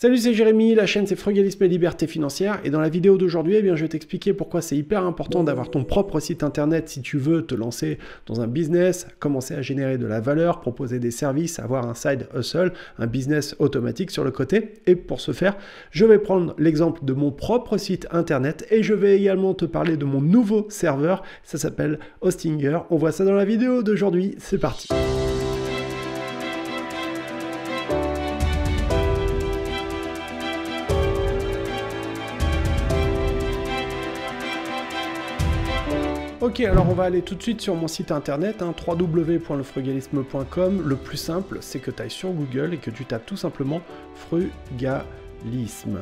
Salut, c'est Jérémy, la chaîne c'est Frugalisme et Liberté Financière, et dans la vidéo d'aujourd'hui, eh bien, je vais t'expliquer pourquoi c'est hyper important d'avoir ton propre site internet si tu veux te lancer dans un business, commencer à générer de la valeur, proposer des services, avoir un side hustle, un business automatique sur le côté. Et pour ce faire, je vais prendre l'exemple de mon propre site internet et je vais également te parler de mon nouveau serveur, ça s'appelle Hostinger. On voit ça dans la vidéo d'aujourd'hui, c'est parti. Ok, alors on va aller tout de suite sur mon site internet, hein, www.lefrugalisme.com. Le plus simple, c'est que tu ailles sur Google et que tu tapes tout simplement frugalisme.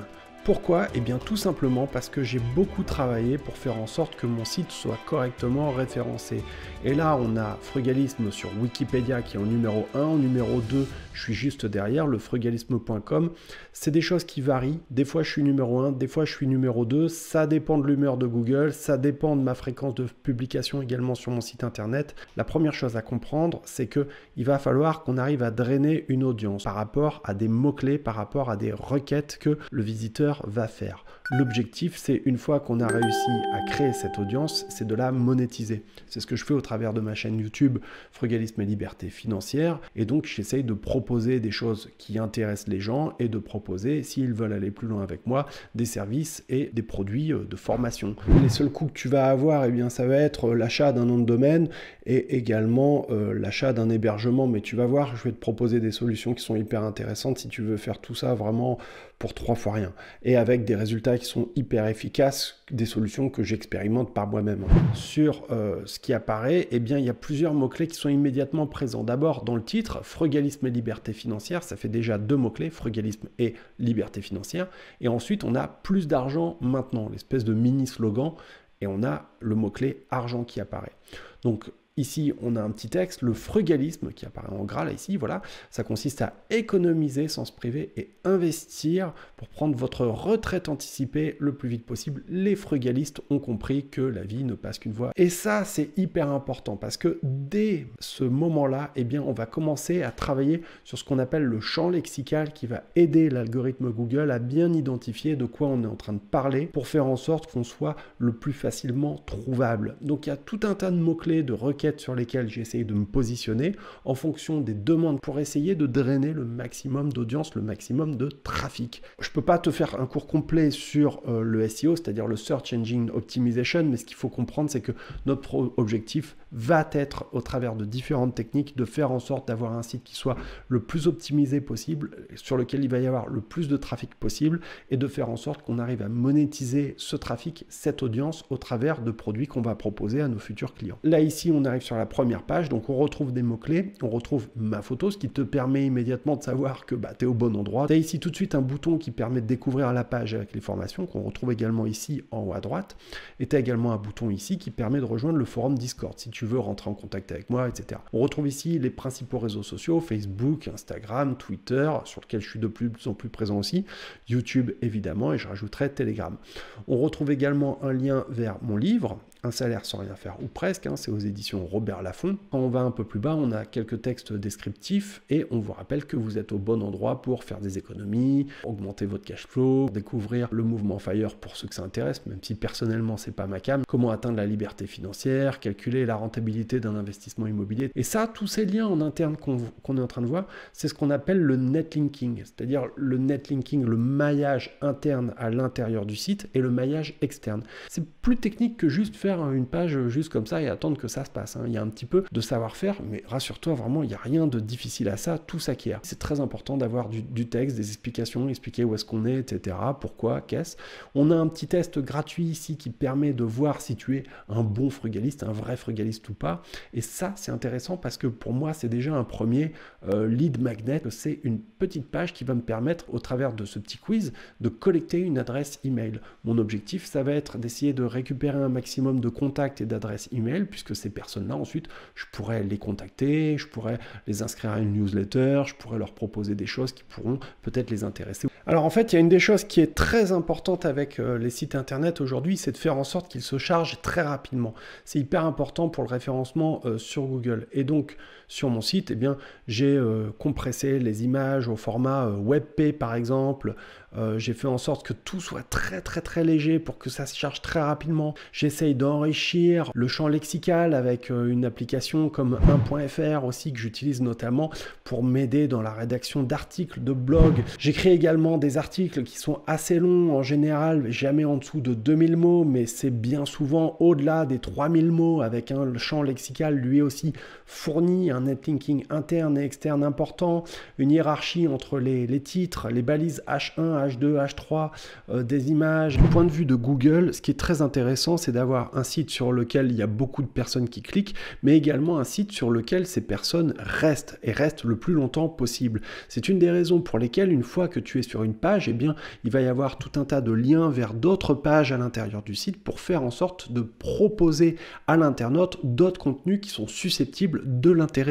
Pourquoi Eh bien tout simplement parce que j'ai beaucoup travaillé pour faire en sorte que mon site soit correctement référencé. Et là, on a frugalisme sur Wikipédia qui est en numéro 1, en numéro 2, je suis juste derrière, le frugalisme.com. C'est des choses qui varient. Des fois, je suis numéro 1, des fois, je suis numéro 2. Ça dépend de l'humeur de Google, ça dépend de ma fréquence de publication également sur mon site internet. La première chose à comprendre, c'est que il va falloir qu'on arrive à drainer une audience par rapport à des mots-clés, par rapport à des requêtes que le visiteur va faire. L'objectif, c'est une fois qu'on a réussi à créer cette audience, c'est de la monétiser. C'est ce que je fais au travers de ma chaîne YouTube Frugalisme et Liberté Financière. Et donc, j'essaye de proposer des choses qui intéressent les gens et de proposer, s'ils veulent aller plus loin avec moi, des services et des produits euh, de formation. Les seuls coûts que tu vas avoir, et eh bien, ça va être euh, l'achat d'un nom de domaine et également euh, l'achat d'un hébergement. Mais tu vas voir, je vais te proposer des solutions qui sont hyper intéressantes si tu veux faire tout ça vraiment pour trois fois rien. Et avec des résultats qui sont hyper efficaces, des solutions que j'expérimente par moi-même. Sur euh, ce qui apparaît, eh bien, il y a plusieurs mots-clés qui sont immédiatement présents. D'abord, dans le titre, frugalisme et liberté financière, ça fait déjà deux mots-clés, frugalisme et liberté financière. Et ensuite, on a plus d'argent maintenant, l'espèce de mini-slogan, et on a le mot-clé argent qui apparaît. Donc, Ici, on a un petit texte, le frugalisme qui apparaît en gras là ici, voilà, ça consiste à économiser sans se priver et investir pour prendre votre retraite anticipée le plus vite possible. Les frugalistes ont compris que la vie ne passe qu'une fois. Et ça, c'est hyper important parce que dès ce moment-là, eh bien, on va commencer à travailler sur ce qu'on appelle le champ lexical qui va aider l'algorithme Google à bien identifier de quoi on est en train de parler pour faire en sorte qu'on soit le plus facilement trouvable. Donc il y a tout un tas de mots-clés, de requêtes sur lesquelles j'ai essayé de me positionner en fonction des demandes pour essayer de drainer le maximum d'audience, le maximum de trafic. Je peux pas te faire un cours complet sur euh, le SEO, c'est-à-dire le Search Engine Optimization, mais ce qu'il faut comprendre, c'est que notre objectif, va être, au travers de différentes techniques, de faire en sorte d'avoir un site qui soit le plus optimisé possible, sur lequel il va y avoir le plus de trafic possible, et de faire en sorte qu'on arrive à monétiser ce trafic, cette audience, au travers de produits qu'on va proposer à nos futurs clients. Là, ici, on arrive sur la première page, donc on retrouve des mots-clés, on retrouve ma photo, ce qui te permet immédiatement de savoir que bah, tu es au bon endroit. Tu as ici tout de suite un bouton qui permet de découvrir la page avec les formations, qu'on retrouve également ici en haut à droite, et tu as également un bouton ici qui permet de rejoindre le forum Discord. Si tu veux rentrer en contact avec moi, etc. On retrouve ici les principaux réseaux sociaux, Facebook, Instagram, Twitter, sur lequel je suis de plus en plus présent aussi, YouTube évidemment, et je rajouterai Telegram. On retrouve également un lien vers mon livre, un salaire sans rien faire, ou presque, hein, c'est aux éditions Robert Laffont. Quand on va un peu plus bas, on a quelques textes descriptifs et on vous rappelle que vous êtes au bon endroit pour faire des économies, augmenter votre cash flow, découvrir le mouvement Fire pour ceux que ça intéresse, même si personnellement c'est pas ma cam, comment atteindre la liberté financière, calculer la rentabilité d'un investissement immobilier. Et ça, tous ces liens en interne qu'on est en train de voir, c'est ce qu'on appelle le net linking, c'est-à-dire le net linking, le maillage interne à l'intérieur du site et le maillage externe. C'est plus technique que juste faire une page juste comme ça et attendre que ça se passe. Hein. Il y a un petit peu de savoir-faire, mais rassure-toi, vraiment, il n'y a rien de difficile à ça, tout s'acquiert. C'est très important d'avoir du, texte, des explications, expliquer où est-ce qu'on est, etc., pourquoi, qu'est-ce. On a un petit test gratuit ici qui permet de voir si tu es un bon frugaliste, un vrai frugaliste ou pas. Et ça, c'est intéressant parce que pour moi, c'est déjà un premier euh, lead magnet. C'est une petite page qui va me permettre, au travers de ce petit quiz, de collecter une adresse email. Mon objectif, ça va être d'essayer de récupérer un maximum de contacts et d'adresses email, puisque ces personnes-là, ensuite, je pourrais les contacter, je pourrais les inscrire à une newsletter, je pourrais leur proposer des choses qui pourront peut-être les intéresser. Alors en fait, il y a une des choses qui est très importante avec euh, les sites internet aujourd'hui, c'est de faire en sorte qu'ils se chargent très rapidement. C'est hyper important pour le référencement euh, sur Google. Et donc, sur mon site, eh bien, j'ai euh, compressé les images au format euh, WebP par exemple. Euh, j'ai fait en sorte que tout soit très très très léger pour que ça se charge très rapidement. J'essaye d'enrichir le champ lexical avec une application comme 1.fr aussi que j'utilise notamment pour m'aider dans la rédaction d'articles, de blogs. J'écris également des articles qui sont assez longs en général, jamais en dessous de 2000 mots, mais c'est bien souvent au-delà des 3000 mots avec un champ lexical lui aussi fourni, un netlinking interne et externe important, une hiérarchie entre les, titres, les balises H1, H2, H3 des images. Du point de vue de Google, ce qui est très intéressant, c'est d'avoir un site sur lequel il y a beaucoup de personnes qui cliquent, mais également un site sur lequel ces personnes restent et restent le plus longtemps possible. C'est une des raisons pour lesquelles, une fois que tu es sur une page, et eh bien, il va y avoir tout un tas de liens vers d'autres pages à l'intérieur du site pour faire en sorte de proposer à l'internaute d'autres contenus qui sont susceptibles de l'intéresser.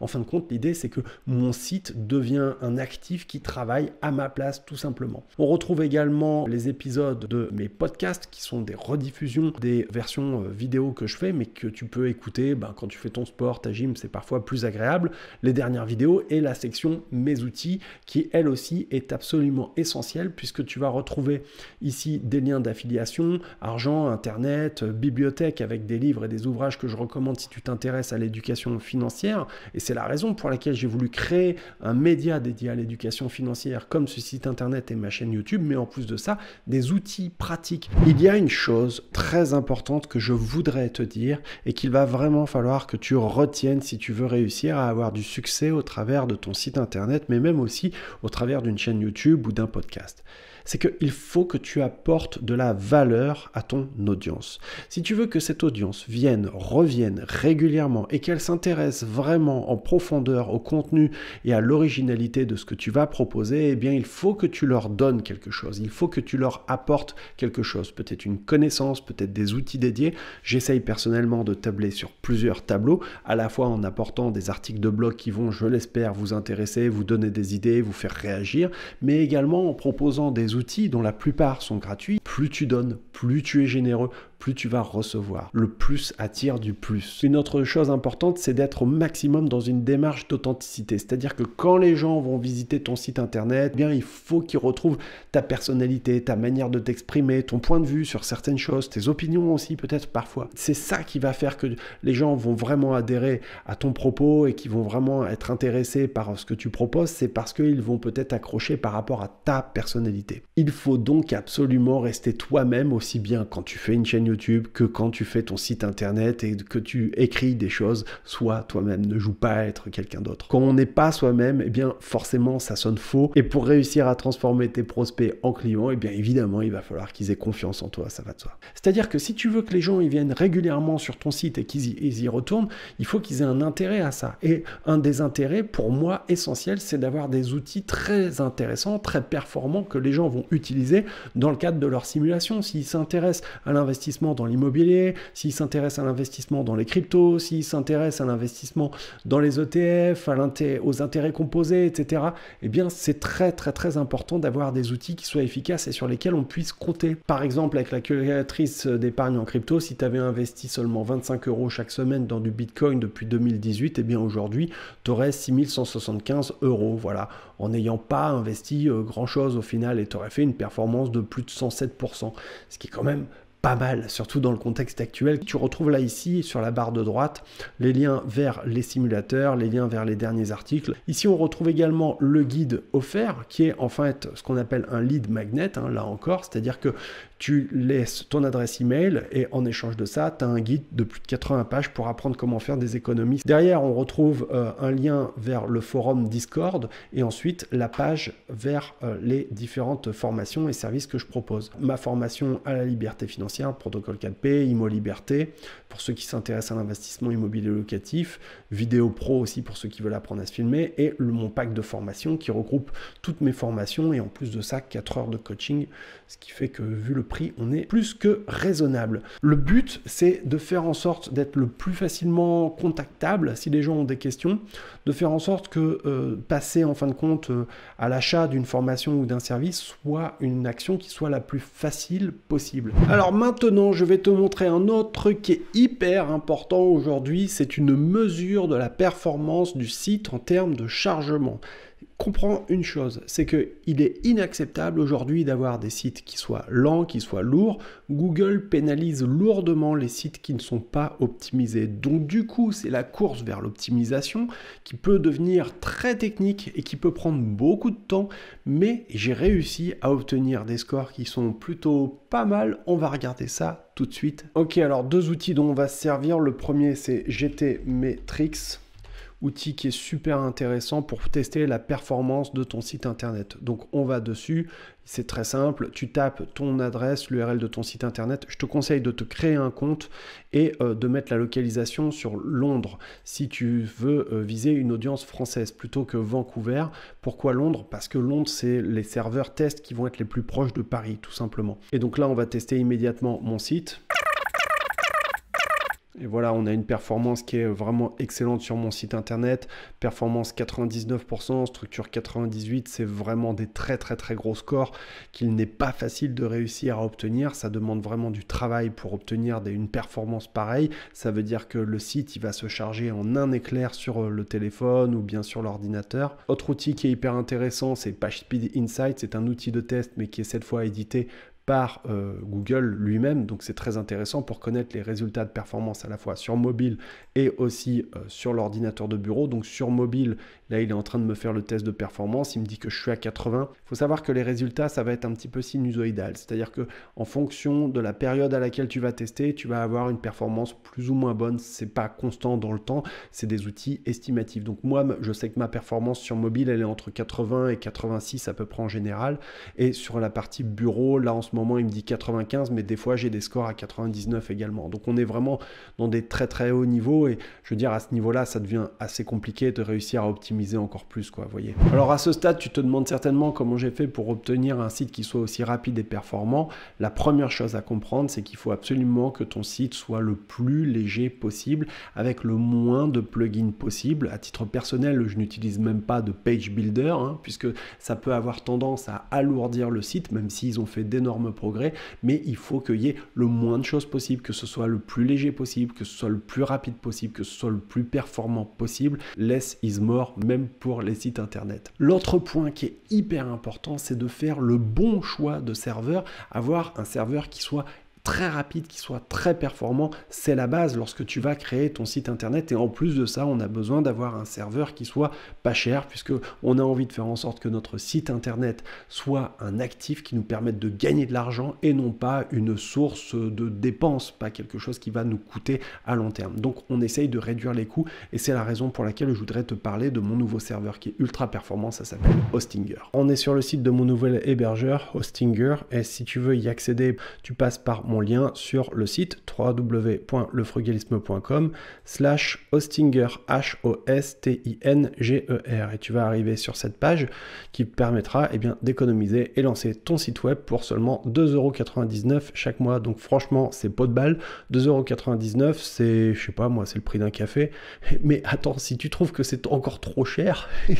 En fin de compte, l'idée, c'est que mon site devient un actif qui travaille à ma place, tout simplement. On retrouve également les épisodes de mes podcasts, qui sont des rediffusions des versions euh, vidéo que je fais, mais que tu peux écouter ben, quand tu fais ton sport, ta gym, c'est parfois plus agréable. Les dernières vidéos et la section Mes outils, qui elle aussi est absolument essentielle, puisque tu vas retrouver ici des liens d'affiliation, argent, internet, euh, bibliothèque, avec des livres et des ouvrages que je recommande si tu t'intéresses à l'éducation financière et c'est la raison pour laquelle j'ai voulu créer un média dédié à l'éducation financière, comme ce site internet et ma chaîne YouTube, mais en plus de ça, des outils pratiques. Il y a une chose très importante que je voudrais te dire et qu'il va vraiment falloir que tu retiennes si tu veux réussir à avoir du succès au travers de ton site internet, mais même aussi au travers d'une chaîne YouTube ou d'un podcast c'est qu'il faut que tu apportes de la valeur à ton audience. Si tu veux que cette audience vienne, revienne régulièrement et qu'elle s'intéresse vraiment en profondeur au contenu et à l'originalité de ce que tu vas proposer, eh bien il faut que tu leur donnes quelque chose, il faut que tu leur apportes quelque chose, peut-être une connaissance, peut-être des outils dédiés. J'essaye personnellement de tabler sur plusieurs tableaux, à la fois en apportant des articles de blog qui vont, je l'espère, vous intéresser, vous donner des idées, vous faire réagir, mais également en proposant des outils dont la plupart sont gratuits, plus tu donnes, plus tu es généreux, plus tu vas recevoir. Le plus attire du plus. Une autre chose importante, c'est d'être au maximum dans une démarche d'authenticité. C'est-à-dire que quand les gens vont visiter ton site internet, eh bien il faut qu'ils retrouvent ta personnalité, ta manière de t'exprimer, ton point de vue sur certaines choses, tes opinions aussi peut-être parfois. C'est ça qui va faire que les gens vont vraiment adhérer à ton propos et qui vont vraiment être intéressés par ce que tu proposes, c'est parce qu'ils vont peut-être accrocher par rapport à ta personnalité. Il faut donc absolument rester toi-même aussi bien quand tu fais une chaîne YouTube, que quand tu fais ton site internet et que tu écris des choses, sois toi-même, ne joue pas à être quelqu'un d'autre. Quand on n'est pas soi-même, eh bien forcément ça sonne faux. Et pour réussir à transformer tes prospects en clients, eh bien évidemment il va falloir qu'ils aient confiance en toi, ça va de soi. C'est-à-dire que si tu veux que les gens ils viennent régulièrement sur ton site et qu'ils y, retournent, il faut qu'ils aient un intérêt à ça. Et un des intérêts pour moi essentiel, c'est d'avoir des outils très intéressants, très performants que les gens vont utiliser dans le cadre de leur simulation. S'ils s'intéressent à l'investissement dans l'immobilier, s'il s'intéresse à l'investissement dans les cryptos, s'il s'intéresse à l'investissement dans les ETF, aux intérêts composés, etc., eh bien, c'est très, très, très important d'avoir des outils qui soient efficaces et sur lesquels on puisse compter. Par exemple, avec la créatrice d'épargne en crypto, si tu avais investi seulement 25 euros chaque semaine dans du Bitcoin depuis 2018, eh bien, aujourd'hui, tu aurais 6175 euros, voilà, en n'ayant pas investi euh, grand-chose au final et tu aurais fait une performance de plus de 107%, ce qui est quand même pas mal, surtout dans le contexte actuel. Tu retrouves là ici, sur la barre de droite, les liens vers les simulateurs, les liens vers les derniers articles. Ici, on retrouve également le guide offert, qui est en fait ce qu'on appelle un lead magnet, hein, là encore, c'est-à-dire que tu laisses ton adresse email et en échange de ça, tu as un guide de plus de 80 pages pour apprendre comment faire des économies. Derrière, on retrouve euh, un lien vers le forum Discord et ensuite la page vers euh, les différentes formations et services que je propose. Ma formation à la liberté financière, protocole 4P, Imo Liberté, pour ceux qui s'intéressent à l'investissement immobilier locatif, vidéo pro aussi pour ceux qui veulent apprendre à se filmer et le, mon pack de formation qui regroupe toutes mes formations et en plus de ça 4 heures de coaching, ce qui fait que vu le prix, on est plus que raisonnable. Le but, c'est de faire en sorte d'être le plus facilement contactable si les gens ont des questions, de faire en sorte que euh, passer en fin de compte euh, à l'achat d'une formation ou d'un service soit une action qui soit la plus facile possible. Alors maintenant, je vais te montrer un autre qui est hyper important aujourd'hui, c'est une mesure de la performance du site en termes de chargement comprends une chose, c'est qu'il est inacceptable aujourd'hui d'avoir des sites qui soient lents, qui soient lourds. Google pénalise lourdement les sites qui ne sont pas optimisés. Donc du coup, c'est la course vers l'optimisation qui peut devenir très technique et qui peut prendre beaucoup de temps, mais j'ai réussi à obtenir des scores qui sont plutôt pas mal. On va regarder ça tout de suite. Ok, alors deux outils dont on va se servir. Le premier, c'est GT outil qui est super intéressant pour tester la performance de ton site internet. Donc on va dessus, c'est très simple, tu tapes ton adresse, l'URL de ton site internet. Je te conseille de te créer un compte et euh, de mettre la localisation sur Londres si tu veux euh, viser une audience française plutôt que Vancouver. Pourquoi Londres Parce que Londres, c'est les serveurs test qui vont être les plus proches de Paris tout simplement. Et donc là, on va tester immédiatement mon site. Et voilà, on a une performance qui est vraiment excellente sur mon site internet. Performance 99%, structure 98, c'est vraiment des très très très gros scores qu'il n'est pas facile de réussir à obtenir. Ça demande vraiment du travail pour obtenir des, une performance pareille. Ça veut dire que le site, il va se charger en un éclair sur euh, le téléphone ou bien sur l'ordinateur. Autre outil qui est hyper intéressant, c'est PageSpeed Insight. C'est un outil de test, mais qui est cette fois édité par euh, Google lui-même. Donc c'est très intéressant pour connaître les résultats de performance à la fois sur mobile et aussi euh, sur l'ordinateur de bureau. Donc sur mobile, là il est en train de me faire le test de performance. Il me dit que je suis à 80. Il faut savoir que les résultats, ça va être un petit peu sinusoïdal. C'est-à-dire que en fonction de la période à laquelle tu vas tester, tu vas avoir une performance plus ou moins bonne. C'est pas constant dans le temps. C'est des outils estimatifs. Donc moi, je sais que ma performance sur mobile, elle est entre 80 et 86 à peu près en général. Et sur la partie bureau, là en ce moment moment, il me dit 95, mais des fois, j'ai des scores à 99 également. Donc, on est vraiment dans des très très hauts niveaux. Et je veux dire, à ce niveau-là, ça devient assez compliqué de réussir à optimiser encore plus, quoi, voyez. Alors, à ce stade, tu te demandes certainement comment j'ai fait pour obtenir un site qui soit aussi rapide et performant. La première chose à comprendre, c'est qu'il faut absolument que ton site soit le plus léger possible, avec le moins de plugins possible. À titre personnel, je n'utilise même pas de page builder, hein, puisque ça peut avoir tendance à alourdir le site, même s'ils ont fait d'énormes progrès, mais il faut qu'il y ait le moins de choses possible, que ce soit le plus léger possible, que ce soit le plus rapide possible, que ce soit le plus performant possible. Less is more, même pour les sites internet. L'autre point qui est hyper important, c'est de faire le bon choix de serveur, avoir un serveur qui soit rapide, qui soit très performant, c'est la base lorsque tu vas créer ton site internet. Et en plus de ça, on a besoin d'avoir un serveur qui soit pas cher, puisque on a envie de faire en sorte que notre site internet soit un actif qui nous permette de gagner de l'argent et non pas une source de dépenses, pas quelque chose qui va nous coûter à long terme. Donc on essaye de réduire les coûts et c'est la raison pour laquelle je voudrais te parler de mon nouveau serveur qui est ultra performant, ça s'appelle Hostinger. On est sur le site de mon nouvel hébergeur, Hostinger, et si tu veux y accéder, tu passes par mon lien sur le site www.lefrugalisme.com slash hostinger H-O-S-T-I-N-G-E-R et tu vas arriver sur cette page qui permettra eh bien, d'économiser et lancer ton site web pour seulement 2,99€ chaque mois. Donc franchement c'est pas de balle, 2,99€ c'est je sais pas moi c'est le prix d'un café. Mais attends si tu trouves que c'est encore trop cher, et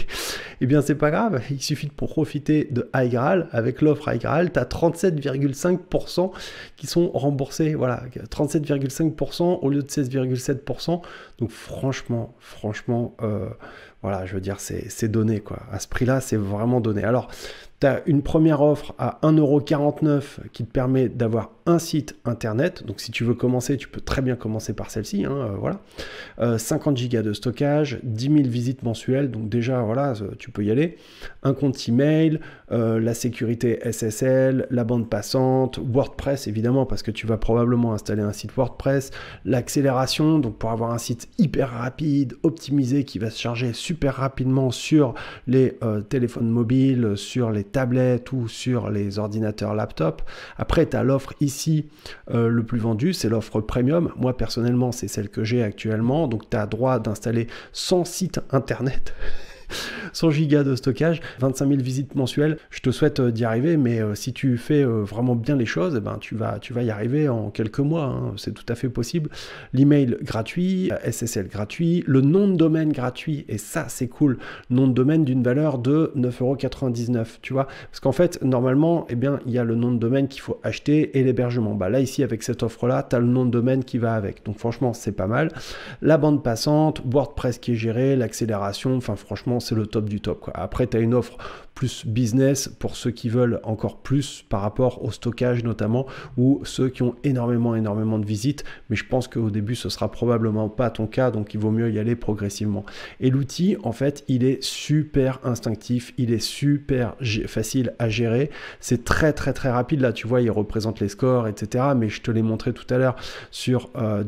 eh bien c'est pas grave, il suffit de profiter de iGraal avec l'offre iGraal, tu as 37,5% qui sont remboursé remboursés. Voilà, 37,5% au lieu de 16,7%. Donc franchement, franchement, euh, voilà, je veux dire, c'est donné, quoi. À ce prix-là, c'est vraiment donné. Alors, tu as une première offre à 1,49€ qui te permet d'avoir un site internet. Donc si tu veux commencer, tu peux très bien commencer par celle-ci. Hein, euh, voilà. 50 euh, gigas de stockage, 10 000 visites mensuelles. Donc déjà, voilà, euh, tu peux y aller. Un compte email, la sécurité SSL, la bande passante, WordPress évidemment, parce que tu vas probablement installer un site WordPress. L'accélération, donc pour avoir un site hyper rapide, optimisé, qui va se charger super rapidement sur les téléphones mobiles, sur les tablettes ou sur les ordinateurs laptop. Après, tu as l'offre ici, euh, le plus vendu, c'est l'offre premium. Moi, personnellement, c'est celle que j'ai actuellement. Donc, tu as droit d'installer 100 sites internet. 100 gigas de stockage, 25 000 visites mensuelles. Je te souhaite euh, d'y arriver, mais euh, si tu fais euh, vraiment bien les choses, eh ben, tu, vas, tu vas y arriver en quelques mois. Hein. C'est tout à fait possible. L'email gratuit, SSL gratuit, le nom de domaine gratuit, et ça, c'est cool. Nom de domaine d'une valeur de 9,99 euros. tu vois. Parce qu'en fait, normalement, et eh bien, il y a le nom de domaine qu'il faut acheter et l'hébergement. Bah, là, ici, avec cette offre-là, tu as le nom de domaine qui va avec. Donc, franchement, c'est pas mal. La bande passante, WordPress qui est géré, l'accélération, enfin, franchement, c'est le top du top. Quoi. Après, tu as une offre plus business pour ceux qui veulent encore plus par rapport au stockage notamment ou ceux qui ont énormément énormément de visites mais je pense qu'au début ce sera probablement pas ton cas donc il vaut mieux y aller progressivement et l'outil en fait il est super instinctif il est super facile à gérer c'est très très très rapide là tu vois il représente les scores etc mais je te l'ai montré tout à l'heure sur euh,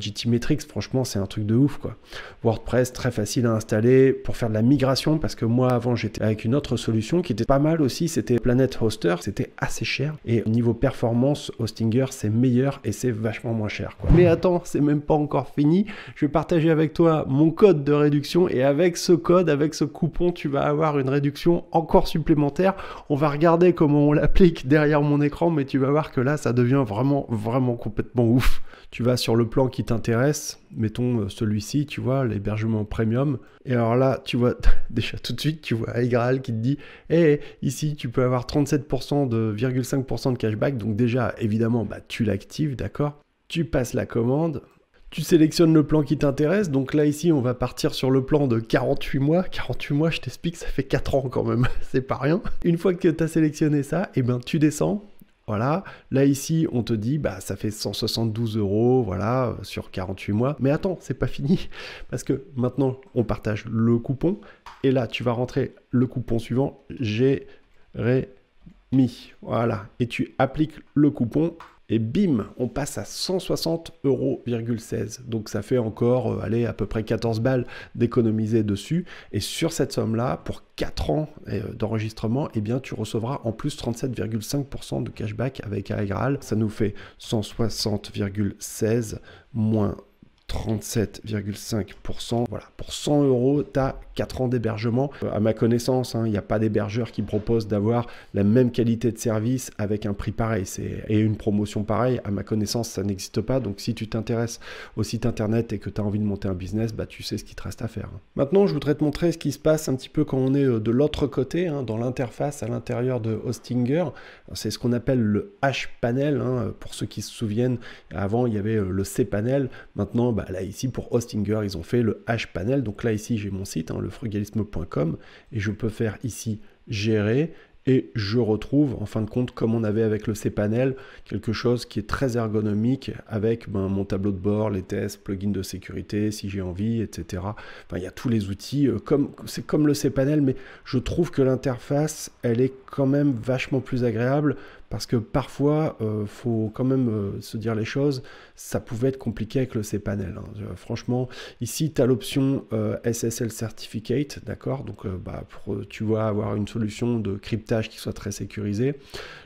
franchement c'est un truc de ouf quoi WordPress très facile à installer pour faire de la migration parce que moi avant j'étais avec une autre solution qui était pas mal aussi, c'était Planet Hoster, c'était assez cher. Et niveau performance, Hostinger, c'est meilleur et c'est vachement moins cher. Mais attends, c'est même pas encore fini. Je vais partager avec toi mon code de réduction et avec ce code, avec ce coupon, tu vas avoir une réduction encore supplémentaire. On va regarder comment on l'applique derrière mon écran, mais tu vas voir que là, ça devient vraiment, vraiment complètement ouf. Tu vas sur le plan qui t'intéresse, mettons euh, celui-ci, tu vois, l'hébergement premium. Et alors là, tu vois, déjà tout de suite, tu vois Aigral qui te dit Hé, eh, ici, tu peux avoir 37% de 0,5% de cashback. Donc, déjà, évidemment, bah, tu l'actives, d'accord Tu passes la commande. Tu sélectionnes le plan qui t'intéresse. Donc là, ici, on va partir sur le plan de 48 mois. 48 mois, je t'explique, ça fait 4 ans quand même. C'est pas rien. Une fois que tu as sélectionné ça, eh ben, tu descends voilà, là ici on te dit bah ça fait 172 euros, voilà, sur 48 mois. Mais attends, c'est pas fini, parce que maintenant on partage le coupon, et là tu vas rentrer le coupon suivant, Jérémy. Voilà, et tu appliques le coupon et bim, on passe à 160,16 euros. Donc ça fait encore, euh, aller à peu près 14 balles d'économiser dessus. Et sur cette somme-là, pour 4 ans euh, d'enregistrement, eh bien, tu recevras en plus 37,5% de cashback avec Aegral. Ça nous fait 160,16 moins 37,5%. Voilà, pour 100 euros, tu as 4 ans d'hébergement. Euh, à ma connaissance, il hein, n'y a pas d'hébergeur qui propose d'avoir la même qualité de service avec un prix pareil et une promotion pareille. À ma connaissance, ça n'existe pas. Donc si tu t'intéresses au site internet et que tu as envie de monter un business, bah, tu sais ce qu'il te reste à faire. Hein. Maintenant, je voudrais te montrer ce qui se passe un petit peu quand on est euh, de l'autre côté, hein, dans l'interface à l'intérieur de Hostinger. C'est ce qu'on appelle le H-Panel. Pour ceux qui se souviennent, avant, il y avait euh, le C-Panel. Maintenant, bah, bah, là ici pour Hostinger, ils ont fait le h panel Donc là ici j'ai mon site, hein, le frugalisme.com, et je peux faire ici gérer. Et je retrouve en fin de compte, comme on avait avec le cPanel, quelque chose qui est très ergonomique avec ben, mon tableau de bord, les tests, plugins de sécurité si j'ai envie, etc. il y a tous les outils. Euh, comme C'est comme le cPanel, mais je trouve que l'interface, elle est quand même vachement plus agréable parce que parfois, euh, faut quand même euh, se dire les choses, ça pouvait être compliqué avec le cPanel. Hein. franchement, ici, tu as l'option euh, SSL Certificate, d'accord Donc, euh, bah, tu vas avoir une solution de cryptage qui soit très sécurisée.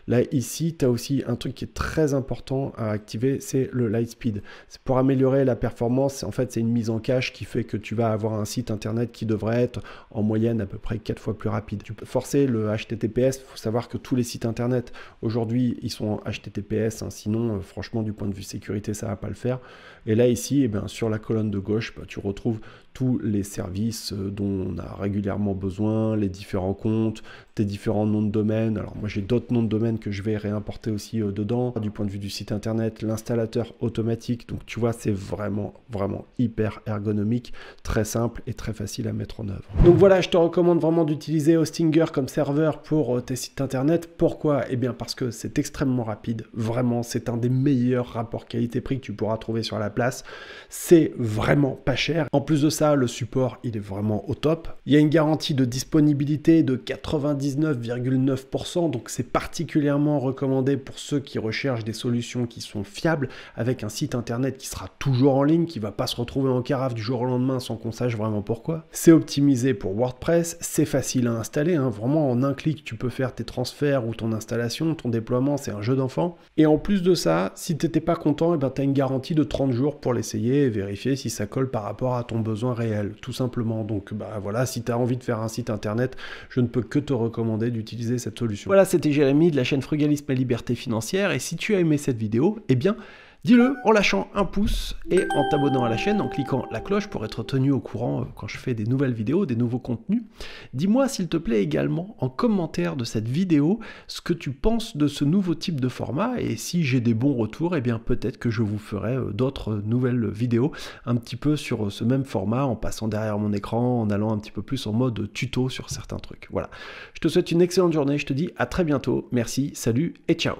Là, ici, tu as aussi un truc qui est très important à activer, c'est le light speed. Pour améliorer la performance, en fait, c'est une mise en cache qui fait que tu vas avoir un site internet qui devrait être en moyenne à peu près 4 fois plus rapide. Tu peux forcer le HTTPS, il faut savoir que tous les sites internet aujourd'hui, ils sont HTTPS, hein. sinon, euh, franchement, du point de vue sécurité, ça va pas le faire. Et là, ici, eh ben, sur la colonne de gauche, bah, tu retrouves tous les services euh, dont on a régulièrement besoin, les différents comptes, tes différents noms de domaine. Alors moi j'ai d'autres noms de domaine que je vais réimporter aussi euh, dedans. Du point de vue du site internet, l'installateur automatique. Donc tu vois, c'est vraiment vraiment hyper ergonomique, très simple et très facile à mettre en œuvre. Donc voilà, je te recommande vraiment d'utiliser Hostinger comme serveur pour euh, tes sites internet. Pourquoi Eh bien parce que c'est extrêmement rapide. Vraiment, c'est un des meilleurs rapports qualité-prix que tu pourras trouver sur la place. C'est vraiment pas cher. En plus de ça, le support il est vraiment au top. Il y a une garantie de disponibilité de 99,9%, donc c'est particulièrement recommandé pour ceux qui recherchent des solutions qui sont fiables, avec un site internet qui sera toujours en ligne, qui va pas se retrouver en carafe du jour au lendemain sans qu'on sache vraiment pourquoi. C'est optimisé pour WordPress, c'est facile à installer, hein. vraiment en un clic tu peux faire tes transferts ou ton installation, ton déploiement, c'est un jeu d'enfant. Et en plus de ça, si tu n'étais pas content, et eh ben t'as une garantie de 30 jours pour l'essayer et vérifier si ça colle par rapport à ton besoin réel, tout simplement. Donc bah voilà, si tu as envie de faire un site internet, je ne peux que te recommander d'utiliser cette solution. Voilà, c'était Jérémy de la chaîne Frugalisme et Liberté Financière, et si tu as aimé cette vidéo, eh bien Dis-le en lâchant un pouce et en t'abonnant à la chaîne, en cliquant la cloche pour être tenu au courant euh, quand je fais des nouvelles vidéos, des nouveaux contenus. Dis-moi s'il te plaît également en commentaire de cette vidéo ce que tu penses de ce nouveau type de format et si j'ai des bons retours, et eh bien peut-être que je vous ferai euh, d'autres euh, nouvelles vidéos un petit peu sur ce même format en passant derrière mon écran, en allant un petit peu plus en mode tuto sur certains trucs. Voilà. Je te souhaite une excellente journée, je te dis à très bientôt. Merci, salut et ciao.